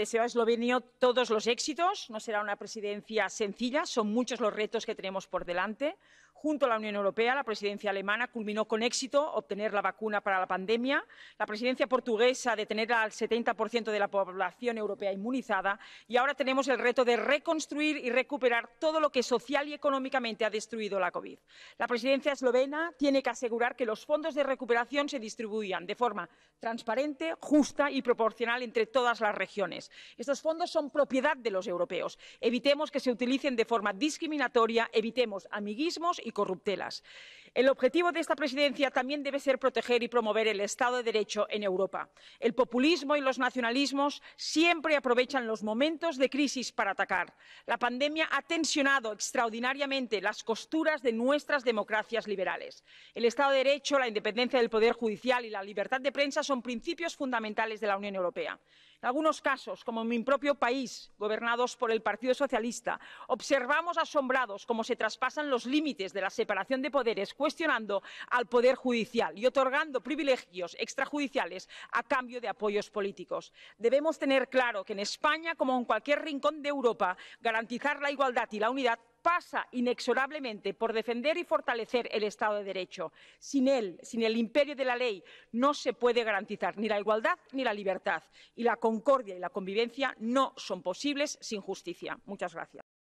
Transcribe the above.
Deseo a Eslovenia todos los éxitos. No será una presidencia sencilla, son muchos los retos que tenemos por delante. Junto a la Unión Europea, la presidencia alemana culminó con éxito obtener la vacuna para la pandemia, la presidencia portuguesa de tener al 70% de la población europea inmunizada y ahora tenemos el reto de reconstruir y recuperar todo lo que social y económicamente ha destruido la COVID. La presidencia eslovena tiene que asegurar que los fondos de recuperación se distribuyan de forma transparente, justa y proporcional entre todas las regiones. Estos fondos son propiedad de los europeos. Evitemos que se utilicen de forma discriminatoria, evitemos amiguismos y corruptelas. El objetivo de esta presidencia también debe ser proteger y promover el Estado de Derecho en Europa. El populismo y los nacionalismos siempre aprovechan los momentos de crisis para atacar. La pandemia ha tensionado extraordinariamente las costuras de nuestras democracias liberales. El Estado de Derecho, la independencia del Poder Judicial y la libertad de prensa son principios fundamentales de la Unión Europea. En algunos casos, como en mi propio país, gobernados por el Partido Socialista, observamos asombrados cómo se traspasan los límites de la separación de poderes cuestionando al Poder Judicial y otorgando privilegios extrajudiciales a cambio de apoyos políticos. Debemos tener claro que en España, como en cualquier rincón de Europa, garantizar la igualdad y la unidad pasa inexorablemente por defender y fortalecer el Estado de Derecho. Sin él, sin el imperio de la ley, no se puede garantizar ni la igualdad ni la libertad. Y la concordia y la convivencia no son posibles sin justicia. Muchas gracias.